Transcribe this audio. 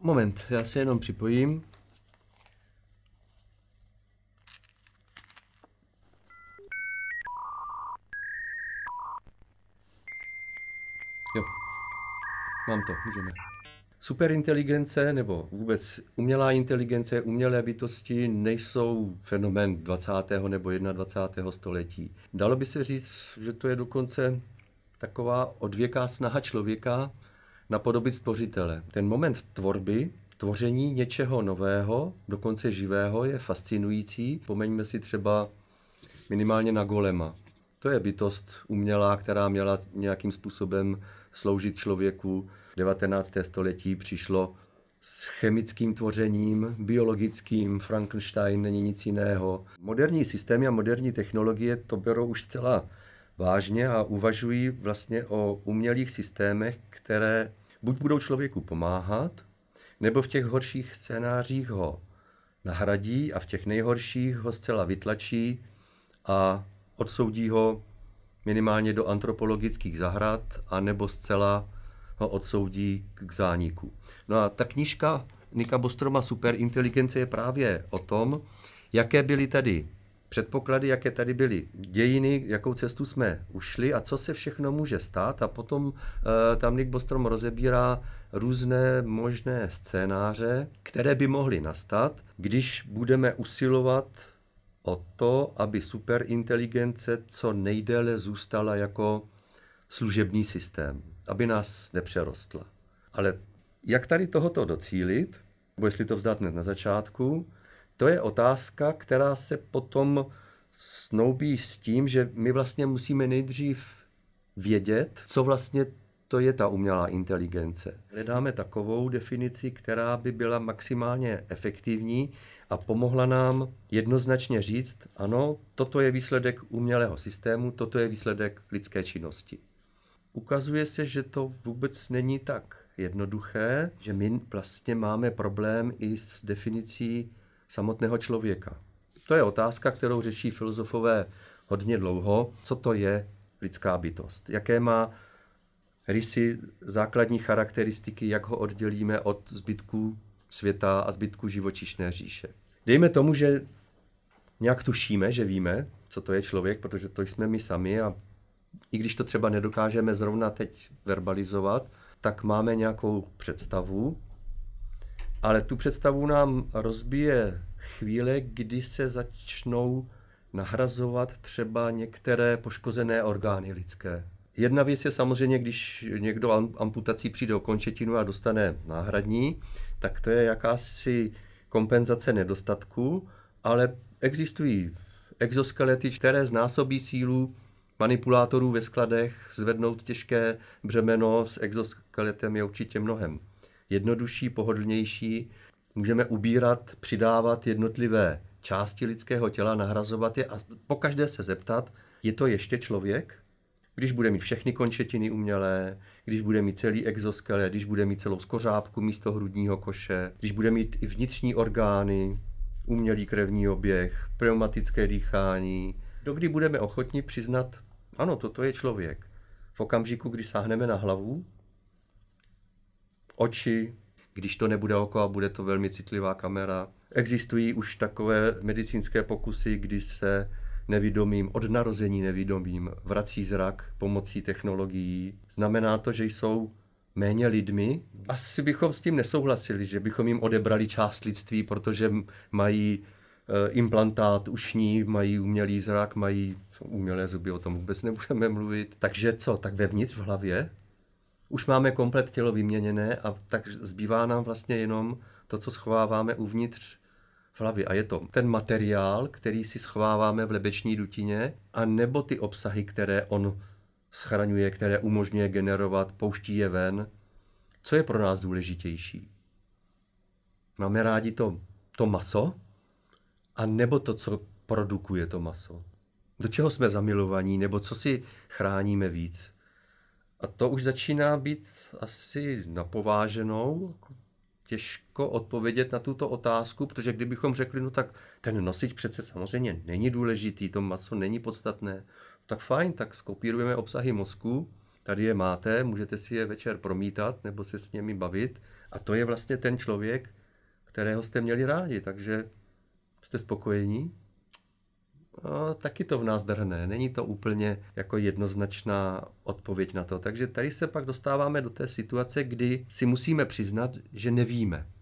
Moment, já se jenom připojím. Jo, mám to, můžeme. Superinteligence nebo vůbec umělá inteligence, umělé bytosti nejsou fenomén 20. nebo 21. století. Dalo by se říct, že to je dokonce taková odvěká snaha člověka napodobit stvořitele. Ten moment tvorby, tvoření něčeho nového, dokonce živého, je fascinující. Pomeňme si třeba minimálně na Golema. To je bytost umělá, která měla nějakým způsobem sloužit člověku. V 19. století přišlo s chemickým tvořením, biologickým, Frankenstein není nic jiného. Moderní systémy a moderní technologie to berou už zcela vážně a uvažují vlastně o umělých systémech, které buď budou člověku pomáhat, nebo v těch horších scénářích ho nahradí a v těch nejhorších ho zcela vytlačí a odsoudí ho minimálně do antropologických zahrad, nebo zcela ho odsoudí k zániku. No a ta knížka Nika Bostroma Superinteligence je právě o tom, jaké byly tady předpoklady, jaké tady byly dějiny, jakou cestu jsme ušli a co se všechno může stát. A potom eh, tam Nick Bostrom rozebírá různé možné scénáře, které by mohly nastat, když budeme usilovat o to, aby superinteligence co nejdéle zůstala jako služební systém, aby nás nepřerostla. Ale jak tady tohoto docílit, nebo jestli to vzdát hned na začátku, to je otázka, která se potom snoubí s tím, že my vlastně musíme nejdřív vědět, co vlastně to je ta umělá inteligence. Hledáme takovou definici, která by byla maximálně efektivní a pomohla nám jednoznačně říct, ano, toto je výsledek umělého systému, toto je výsledek lidské činnosti. Ukazuje se, že to vůbec není tak jednoduché, že my vlastně máme problém i s definicí samotného člověka? To je otázka, kterou řeší filozofové hodně dlouho. Co to je lidská bytost? Jaké má rysy, základní charakteristiky, jak ho oddělíme od zbytku světa a zbytku živočišné říše? Dejme tomu, že nějak tušíme, že víme, co to je člověk, protože to jsme my sami a i když to třeba nedokážeme zrovna teď verbalizovat, tak máme nějakou představu, ale tu představu nám rozbije chvíle, kdy se začnou nahrazovat třeba některé poškozené orgány lidské. Jedna věc je samozřejmě, když někdo amputací přijde o končetinu a dostane náhradní, tak to je jakási kompenzace nedostatku, ale existují exoskelety, které znásobí sílu manipulátorů ve skladech, zvednout těžké břemeno s exoskeletem je určitě mnohem jednodušší, pohodlnější. Můžeme ubírat, přidávat jednotlivé části lidského těla, nahrazovat je a po každé se zeptat, je to ještě člověk? Když bude mít všechny končetiny umělé, když bude mít celý exoskele, když bude mít celou skořápku místo hrudního koše, když bude mít i vnitřní orgány, umělý krevní oběh, pneumatické dýchání, dokdy budeme ochotni přiznat, ano, toto je člověk. V okamžiku, kdy sáhneme na hlavu, oči, když to nebude oko a bude to velmi citlivá kamera. Existují už takové medicínské pokusy, kdy se nevidomým, od narození nevidomým, vrací zrak pomocí technologií. Znamená to, že jsou méně lidmi? Asi bychom s tím nesouhlasili, že bychom jim odebrali část lidství, protože mají eh, implantát ušní, mají umělý zrak, mají umělé zuby, o tom vůbec nebudeme mluvit. Takže co, tak vevnitř v hlavě? už máme komplet tělo vyměněné a tak zbývá nám vlastně jenom to, co schováváme uvnitř v hlavě. A je to ten materiál, který si schováváme v lebeční dutině, a nebo ty obsahy, které on schraňuje, které umožňuje generovat, pouští je ven. Co je pro nás důležitější? Máme rádi to, to maso, a nebo to, co produkuje to maso? Do čeho jsme zamilovaní, nebo co si chráníme víc? A to už začíná být asi napováženou. Těžko odpovědět na tuto otázku, protože kdybychom řekli, no tak ten nosič přece samozřejmě není důležitý, to maso není podstatné, no tak fajn, tak skopírujeme obsahy mozku, tady je máte, můžete si je večer promítat nebo se s nimi bavit a to je vlastně ten člověk, kterého jste měli rádi, takže jste spokojení? taky to v nás drhne. Není to úplně jako jednoznačná odpověď na to. Takže tady se pak dostáváme do té situace, kdy si musíme přiznat, že nevíme.